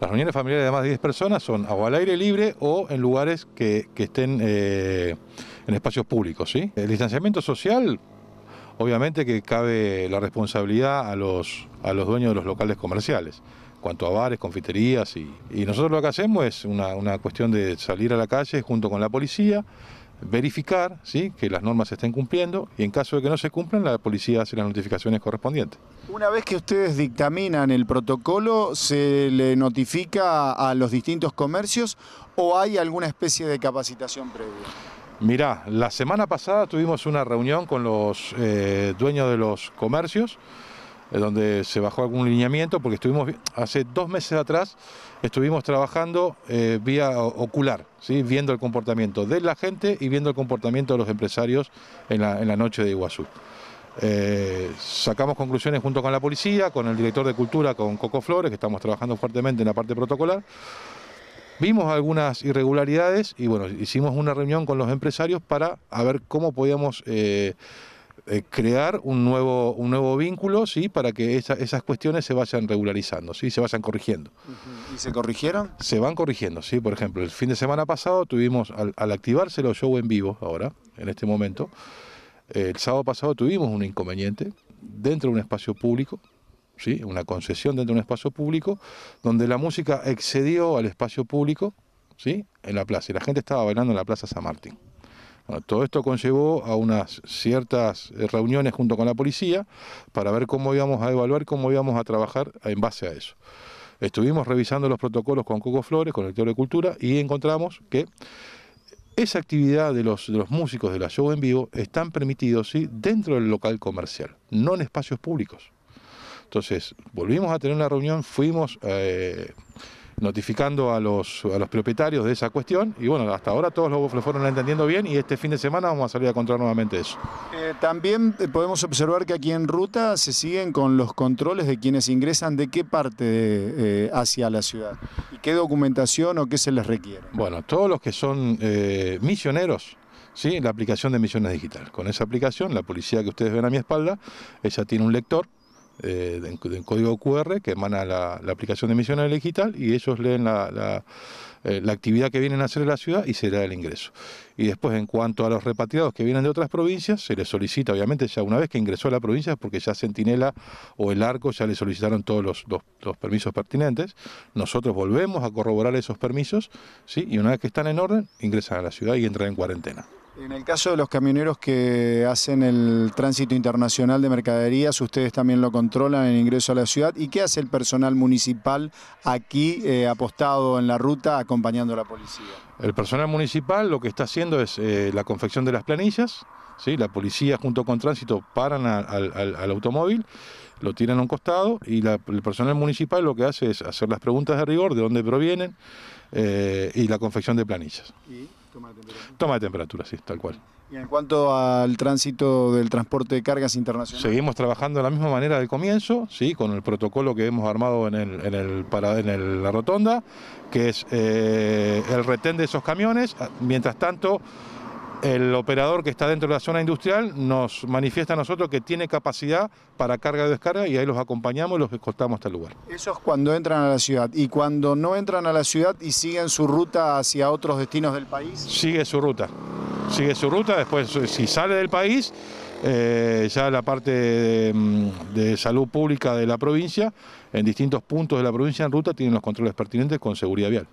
Las reuniones familiares de más de 10 personas son o al aire libre o en lugares que, estén eh, en espacios públicos. ¿sí? El distanciamiento social, obviamente que cabe la responsabilidad a los, a los dueños de los locales comerciales, cuanto a bares, confiterías. Y, nosotros lo que hacemos es una, una cuestión de salir a la calle junto con la policía verificar ¿sí? que las normas se estén cumpliendo y en caso de que no se cumplan, la policía hace las notificaciones correspondientes. Una vez que ustedes dictaminan el protocolo, ¿se le notifica a los distintos comercios o hay alguna especie de capacitación previa? Mirá, la semana pasada tuvimos una reunión con los eh, dueños de los comercios donde se bajó algún lineamiento, porque estuvimos hace dos meses atrás estuvimos trabajando eh, vía ocular, viendo el comportamiento de la gente y viendo el comportamiento de los empresarios en la, noche de Iguazú. Eh, sacamos conclusiones junto con la policía, con el director de cultura, con Coco Flores, que estamos trabajando fuertemente en la parte protocolar. Vimos algunas irregularidades y bueno, hicimos una reunión con los empresarios para ver cómo podíamos eh, eh, crear un nuevo, un nuevo vínculo, ¿sí? Para que esas cuestiones se vayan regularizando, ¿sí? Se vayan corrigiendo. ¿Y se corrigieron? Se van corrigiendo, ¿sí? Por ejemplo, el fin de semana pasado tuvimos, al, activarse los shows en vivo ahora, en este momento, eh, el sábado pasado tuvimos un inconveniente dentro de un espacio público, ¿sí? Una concesión dentro de un espacio público, donde la música excedió al espacio público, ¿sí? En la plaza, y la gente estaba bailando en la plaza San Martín. Ah, todo esto conllevó a unas ciertas eh, reuniones junto con la policía para ver cómo íbamos a evaluar, cómo íbamos a trabajar en base a eso. Estuvimos revisando los protocolos con Coco Flores, con el Teatro de Cultura, y encontramos que esa actividad de los, los músicos de la show en vivo están permitidos ¿sí? dentro del local comercial, no en espacios públicos. Entonces, volvimos a tener una reunión, fuimos... Eh, notificando a los, a los propietarios de esa cuestión y bueno, hasta ahora todos los lo fueron entendiendo bien y este fin de semana vamos a salir a controlar nuevamente eso. Eh, también eh, podemos observar que aquí en ruta se siguen con los controles de quienes ingresan de qué parte eh, hacia la ciudad y qué documentación o qué se les requiere. Bueno, todos los que son misioneros, ¿sí? la aplicación de Misiones Digital. Con esa aplicación, la policía que ustedes ven a mi espalda, ella tiene un lector eh, del código QR que emana la, aplicación de Misiones Digital y ellos leen eh, la, actividad que vienen a hacer en la ciudad y se da el ingreso. Y después, en cuanto a los repatriados que vienen de otras provincias, se les solicita, obviamente, ya una vez que ingresó a la provincia, porque ya Centinela o el Arco ya le solicitaron todos los, permisos pertinentes, nosotros volvemos a corroborar esos permisos ¿sí? y una vez que están en orden, ingresan a la ciudad y entran en cuarentena. En el caso de los camioneros que hacen el tránsito internacional de mercaderías, ustedes también lo controlan en ingreso a la ciudad. ¿Y qué hace el personal municipal aquí eh, apostado en la ruta acompañando a la policía? El personal municipal lo que está haciendo es eh, la confección de las planillas. ¿sí? La policía junto con tránsito paran al, automóvil, lo tiran a un costado y el personal municipal lo que hace es hacer las preguntas de rigor, de dónde provienen eh, y la confección de planillas. Toma de temperatura. sí, tal cual. Y en cuanto al tránsito del transporte de cargas internacionales. Seguimos trabajando de la misma manera del comienzo, sí, con el protocolo que hemos armado en, el, en, el, para, en la rotonda, que es eh, el retén de esos camiones. Mientras tanto, el operador que está dentro de la zona industrial nos manifiesta a nosotros que tiene capacidad para carga y descarga y ahí los acompañamos y los escoltamos hasta el lugar. Eso es cuando entran a la ciudad. ¿Y cuando no entran a la ciudad y siguen su ruta hacia otros destinos del país? Sigue su ruta. Sigue su ruta. Después, eh, si sale del país, eh, ya la parte mm, de, salud pública de la provincia, en distintos puntos de la provincia en ruta, tienen los controles pertinentes con seguridad vial.